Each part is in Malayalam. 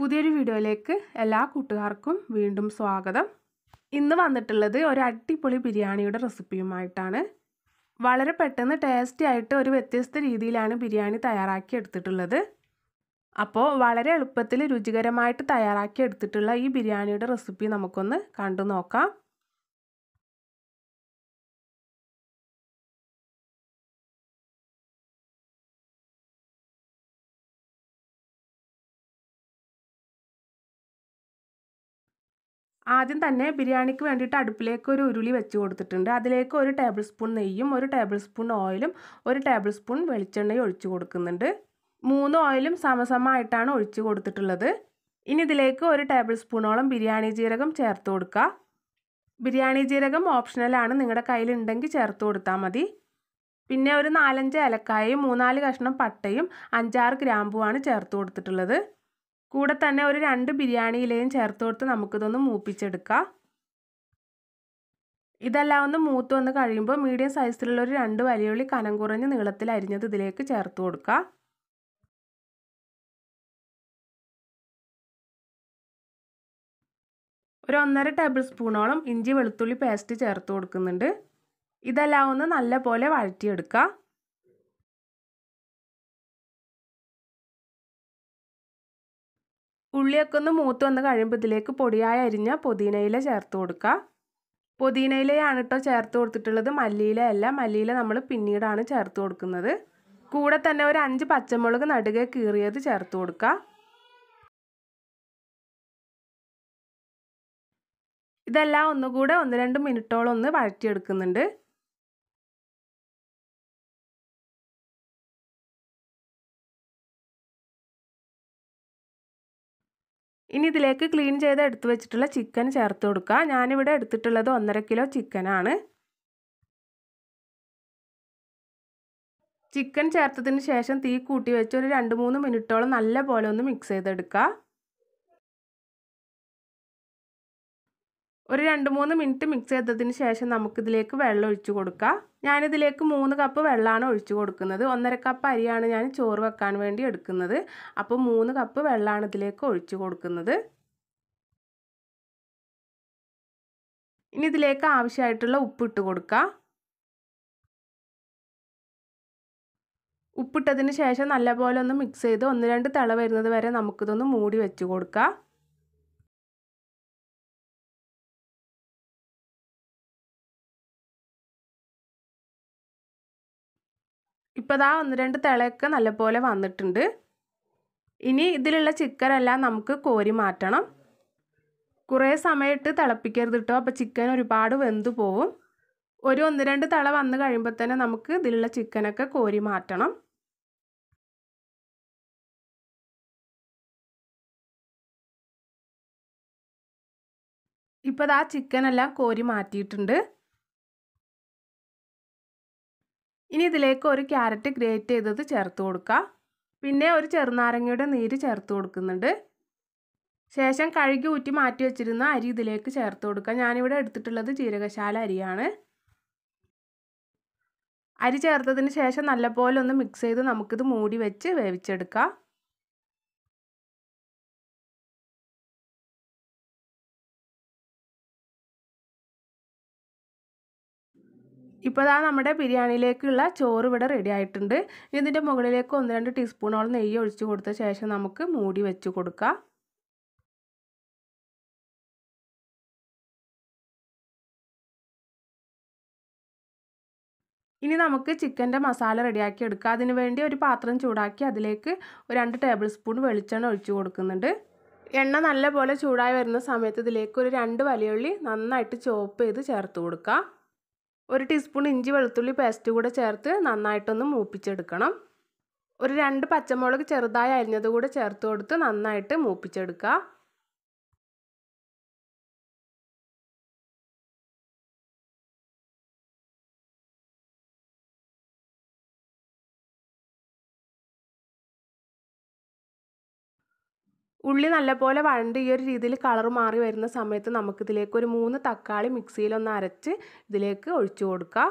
പുതിയൊരു വീഡിയോയിലേക്ക് എല്ലാ കൂട്ടുകാർക്കും വീണ്ടും സ്വാഗതം ഇന്ന് വന്നിട്ടുള്ളത് ഒരു അടിപൊളി ബിരിയാണിയുടെ റെസിപ്പിയുമായിട്ടാണ് വളരെ പെട്ടെന്ന് ടേസ്റ്റി ആയിട്ട് ഒരു വ്യത്യസ്ത രീതിയിലാണ് ബിരിയാണി തയ്യാറാക്കി എടുത്തിട്ടുള്ളത് അപ്പോൾ വളരെ എളുപ്പത്തിൽ രുചികരമായിട്ട് തയ്യാറാക്കി എടുത്തിട്ടുള്ള ഈ ബിരിയാണിയുടെ റെസിപ്പി നമുക്കൊന്ന് കണ്ടു നോക്കാം ആദ്യം തന്നെ ബിരിയാണിക്ക് വേണ്ടിയിട്ട് അടുപ്പിലേക്ക് ഒരു ഉരുളി വെച്ച് കൊടുത്തിട്ടുണ്ട് അതിലേക്ക് ഒരു ടേബിൾ സ്പൂൺ നെയ്യും ഒരു ടേബിൾ സ്പൂൺ ഓയിലും ഒരു ടേബിൾ സ്പൂൺ വെളിച്ചെണ്ണയും ഒഴിച്ചു കൊടുക്കുന്നുണ്ട് മൂന്ന് ഓയിലും സമസമമായിട്ടാണ് ഒഴിച്ചു കൊടുത്തിട്ടുള്ളത് ഇനി ഇതിലേക്ക് ഒരു ടേബിൾ സ്പൂണോളം ബിരിയാണി ജീരകം ചേർത്ത് കൊടുക്കുക ബിരിയാണി ജീരകം ഓപ്ഷണലാണ് നിങ്ങളുടെ കയ്യിലുണ്ടെങ്കിൽ ചേർത്ത് കൊടുത്താൽ മതി പിന്നെ ഒരു നാലഞ്ച് ഏലക്കായയും മൂന്നാല് കഷ്ണം പട്ടയും അഞ്ചാറ് ഗ്രാമ്പുമാണ് ചേർത്ത് കൊടുത്തിട്ടുള്ളത് കൂടെ തന്നെ ഒരു രണ്ട് ബിരിയാണി ഇലയും ചേർത്ത് കൊടുത്ത് നമുക്കിതൊന്ന് മൂപ്പിച്ചെടുക്കാം ഇതെല്ലാം ഒന്ന് മൂത്ത് വന്ന് കഴിയുമ്പോൾ മീഡിയം സൈസിലുള്ള ഒരു രണ്ട് വലിയുള്ളി കനം കുറഞ്ഞ് നീളത്തിൽ അരിഞ്ഞത് ഇതിലേക്ക് ചേർത്ത് കൊടുക്കുക ഒരു ഒന്നര ടേബിൾ സ്പൂണോളം ഇഞ്ചി വെളുത്തുള്ളി പേസ്റ്റ് ചേർത്ത് കൊടുക്കുന്നുണ്ട് ഇതെല്ലാം ഒന്ന് നല്ല പോലെ വഴറ്റിയെടുക്കാം ഉള്ളിയൊക്കെ ഒന്ന് മൂത്ത് വന്ന് കഴിയുമ്പോൾ ഇതിലേക്ക് പൊടിയായ അരിഞ്ഞ പുതിനയില ചേർത്ത് കൊടുക്കുക പുതിനയിലയാണ് കേട്ടോ ചേർത്ത് കൊടുത്തിട്ടുള്ളത് മല്ലിയില അല്ല മല്ലിയില നമ്മൾ പിന്നീടാണ് ചേർത്ത് കൊടുക്കുന്നത് കൂടെ തന്നെ ഒരു അഞ്ച് പച്ചമുളക് നടുകെ കീറിയത് ചേർത്ത് കൊടുക്കുക ഇതെല്ലാം ഒന്നുകൂടെ ഒന്ന് രണ്ട് മിനിറ്റോളം ഒന്ന് വഴറ്റിയെടുക്കുന്നുണ്ട് ഇനി ഇതിലേക്ക് ക്ലീൻ ചെയ്ത് എടുത്തു വെച്ചിട്ടുള്ള ചിക്കൻ ചേർത്ത് കൊടുക്കുക ഞാനിവിടെ എടുത്തിട്ടുള്ളത് ഒന്നര കിലോ ചിക്കനാണ് ചിക്കൻ ചേർത്തതിന് ശേഷം തീ കൂട്ടി വെച്ച് ഒരു രണ്ട് മൂന്ന് മിനിറ്റോളം നല്ല പോലെ ഒന്ന് മിക്സ് ചെയ്തെടുക്കുക ഒരു രണ്ട് മൂന്ന് മിനിറ്റ് മിക്സ് ചെയ്തതിന് ശേഷം നമുക്കിതിലേക്ക് വെള്ളം ഒഴിച്ചു കൊടുക്കാം ഞാനിതിലേക്ക് മൂന്ന് കപ്പ് വെള്ളമാണ് ഒഴിച്ചു കൊടുക്കുന്നത് ഒന്നര കപ്പ് അരിയാണ് ഞാൻ ചോറ് വെക്കാൻ വേണ്ടി എടുക്കുന്നത് അപ്പോൾ മൂന്ന് കപ്പ് വെള്ളമാണ് ഇതിലേക്ക് ഒഴിച്ചു കൊടുക്കുന്നത് ഇനി ഇതിലേക്ക് ആവശ്യമായിട്ടുള്ള ഉപ്പിട്ട് കൊടുക്കുക ഉപ്പിട്ടതിന് ശേഷം നല്ലപോലെ ഒന്ന് മിക്സ് ചെയ്ത് ഒന്ന് രണ്ട് തിള വരുന്നത് വരെ നമുക്കിതൊന്ന് മൂടി വെച്ച് കൊടുക്കാം ഇപ്പോൾ ദാ ഒന്ന് രണ്ട് തിളയൊക്കെ നല്ലപോലെ വന്നിട്ടുണ്ട് ഇനി ഇതിലുള്ള ചിക്കനെല്ലാം നമുക്ക് കോരി മാറ്റണം കുറേ സമയത്ത് തിളപ്പിക്കരുത് കേട്ടോ അപ്പോൾ ചിക്കൻ ഒരുപാട് വെന്തു പോവും ഒരു ഒന്ന് രണ്ട് തള വന്ന് കഴിയുമ്പോൾ തന്നെ നമുക്ക് ഇതിലുള്ള ചിക്കനൊക്കെ കോരി മാറ്റണം ഇപ്പോൾ ആ ചിക്കനെല്ലാം കോരി മാറ്റിയിട്ടുണ്ട് ഇനി ഇതിലേക്ക് ഒരു ക്യാരറ്റ് ഗ്രേറ്റ് ചെയ്തത് ചേർത്ത് കൊടുക്കുക പിന്നെ ഒരു ചെറുനാരങ്ങയുടെ നീര് ചേർത്ത് കൊടുക്കുന്നുണ്ട് ശേഷം കഴുകി ഊറ്റി മാറ്റി വെച്ചിരുന്ന അരി ഇതിലേക്ക് ചേർത്ത് കൊടുക്കുക ഞാനിവിടെ എടുത്തിട്ടുള്ളത് ജീരകശാല അരിയാണ് അരി ചേർത്തതിന് ശേഷം നല്ലപോലെ ഒന്ന് മിക്സ് ചെയ്ത് നമുക്കിത് മൂടി വെച്ച് വേവിച്ചെടുക്കാം ഇപ്പോൾ അതാ നമ്മുടെ ബിരിയാണിയിലേക്കുള്ള ചോറ് ഇവിടെ റെഡി ആയിട്ടുണ്ട് ഇതിൻ്റെ മുകളിലേക്ക് ഒന്ന് രണ്ട് ടീസ്പൂണോളം നെയ്യ് ഒഴിച്ചു കൊടുത്ത ശേഷം നമുക്ക് മൂടി വെച്ച് കൊടുക്കാം ഇനി നമുക്ക് ചിക്കൻ്റെ മസാല റെഡിയാക്കി എടുക്കാം അതിന് വേണ്ടി ഒരു പാത്രം ചൂടാക്കി അതിലേക്ക് രണ്ട് ടേബിൾ സ്പൂൺ വെളിച്ചെണ്ണ ഒഴിച്ചു കൊടുക്കുന്നുണ്ട് എണ്ണ നല്ലപോലെ ചൂടായി വരുന്ന സമയത്ത് ഇതിലേക്ക് ഒരു രണ്ട് വലിയുള്ളി നന്നായിട്ട് ചോപ്പ് ചെയ്ത് ചേർത്ത് കൊടുക്കുക ഒരു ടീസ്പൂൺ ഇഞ്ചി വെളുത്തുള്ളി പേസ്റ്റ് കൂടെ ചേർത്ത് നന്നായിട്ടൊന്ന് മൂപ്പിച്ചെടുക്കണം ഒരു രണ്ട് പച്ചമുളക് ചെറുതായി അരിഞ്ഞത് കൂടെ ചേർത്ത് കൊടുത്ത് നന്നായിട്ട് മൂപ്പിച്ചെടുക്കുക ഉള്ളി നല്ലപോലെ വഴണ്ട് ഈ ഒരു രീതിയിൽ കളർ മാറി വരുന്ന സമയത്ത് നമുക്കിതിലേക്ക് ഒരു മൂന്ന് തക്കാളി മിക്സിയിലൊന്ന് അരച്ച് ഇതിലേക്ക് ഒഴിച്ചു കൊടുക്കുക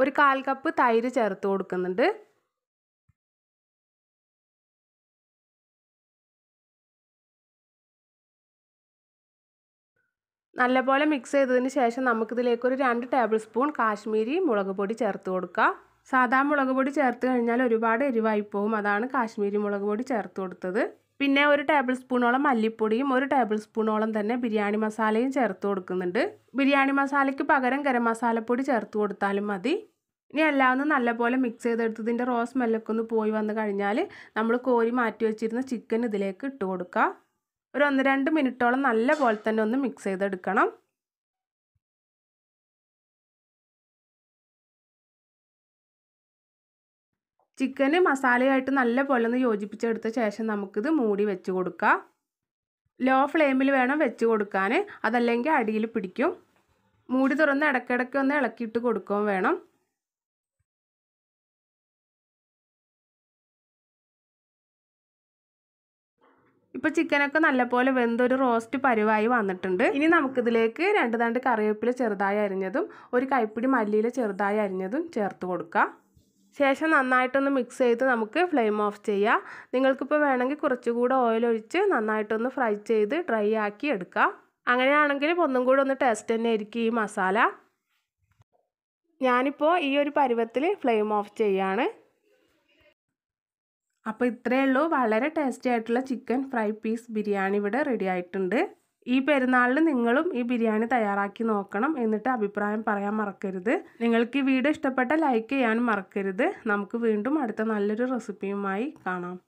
ഒരു കാൽ കപ്പ് തൈര് ചേർത്ത് കൊടുക്കുന്നുണ്ട് നല്ലപോലെ മിക്സ് ചെയ്തതിന് ശേഷം നമുക്കിതിലേക്ക് ഒരു രണ്ട് ടേബിൾ സ്പൂൺ കാശ്മീരി മുളക് പൊടി ചേർത്ത് കൊടുക്കുക സാധാ മുളക് പൊടി ചേർത്ത് കഴിഞ്ഞാൽ ഒരുപാട് എരിവായി പോവും അതാണ് കാശ്മീരി മുളക് പൊടി ചേർത്ത് കൊടുത്തത് പിന്നെ ഒരു ടേബിൾ സ്പൂണോളം മല്ലിപ്പൊടിയും ഒരു ടേബിൾ സ്പൂണോളം തന്നെ ബിരിയാണി മസാലയും ചേർത്ത് കൊടുക്കുന്നുണ്ട് ബിരിയാണി മസാലയ്ക്ക് പകരം ഗരം മസാലപ്പൊടി ചേർത്ത് കൊടുത്താലും മതി ഇനി എല്ലാം ഒന്ന് നല്ലപോലെ മിക്സ് ചെയ്തെടുത്തതിൻ്റെ റോസ് മെല്ലൊക്കെ ഒന്ന് പോയി വന്നു കഴിഞ്ഞാൽ നമ്മൾ കോരി മാറ്റി വെച്ചിരുന്ന ചിക്കൻ ഇതിലേക്ക് ഇട്ട് കൊടുക്കുക ഒരു ഒന്ന് രണ്ട് മിനിറ്റോളം നല്ല പോലെ തന്നെ ഒന്ന് മിക്സ് ചെയ്തെടുക്കണം ചിക്കന് മസാലയായിട്ട് നല്ല പോലെ ഒന്ന് യോജിപ്പിച്ചെടുത്ത ശേഷം നമുക്കിത് മൂടി വെച്ച് കൊടുക്കാം ലോ ഫ്ലെയിമിൽ വേണം വെച്ച് കൊടുക്കാൻ അതല്ലെങ്കിൽ അടിയിൽ പിടിക്കും മൂടി തുറന്ന് ഇടയ്ക്കിടയ്ക്ക് ഒന്ന് ഇളക്കിയിട്ട് കൊടുക്കുകയും വേണം ഇപ്പോൾ ചിക്കനൊക്കെ നല്ലപോലെ വെന്തൊരു റോസ്റ്റ് പരുവായി വന്നിട്ടുണ്ട് ഇനി നമുക്കിതിലേക്ക് രണ്ട് തണ്ട് കറിവേപ്പില ചെറുതായി അരിഞ്ഞതും ഒരു കൈപ്പിടി മല്ലിയില ചെറുതായി അരിഞ്ഞതും ചേർത്ത് കൊടുക്കുക ശേഷം നന്നായിട്ടൊന്ന് മിക്സ് ചെയ്ത് നമുക്ക് ഫ്ലെയിം ഓഫ് ചെയ്യാം നിങ്ങൾക്കിപ്പോൾ വേണമെങ്കിൽ കുറച്ചുകൂടെ ഓയിൽ ഒഴിച്ച് നന്നായിട്ടൊന്ന് ഫ്രൈ ചെയ്ത് ഡ്രൈ ആക്കി എടുക്കാം അങ്ങനെയാണെങ്കിൽ ഒന്നും കൂടെ ഒന്ന് ടേസ്റ്റ് തന്നെ ആയിരിക്കും ഈ മസാല ഞാനിപ്പോൾ ഈ ഒരു പരുവത്തിൽ ഫ്ലെയിം ഓഫ് ചെയ്യാണ് അപ്പോൾ ഇത്രയേ ഉള്ളൂ വളരെ ടേസ്റ്റി ആയിട്ടുള്ള ചിക്കൻ ഫ്രൈ പീസ് ബിരിയാണി ഇവിടെ റെഡി ആയിട്ടുണ്ട് ഈ പെരുന്നാളിൽ നിങ്ങളും ഈ ബിരിയാണി തയ്യാറാക്കി നോക്കണം എന്നിട്ട് അഭിപ്രായം പറയാൻ മറക്കരുത് നിങ്ങൾക്ക് ഈ വീഡിയോ ഇഷ്ടപ്പെട്ട ലൈക്ക് ചെയ്യാനും മറക്കരുത് നമുക്ക് വീണ്ടും അടുത്ത നല്ലൊരു റെസിപ്പിയുമായി കാണാം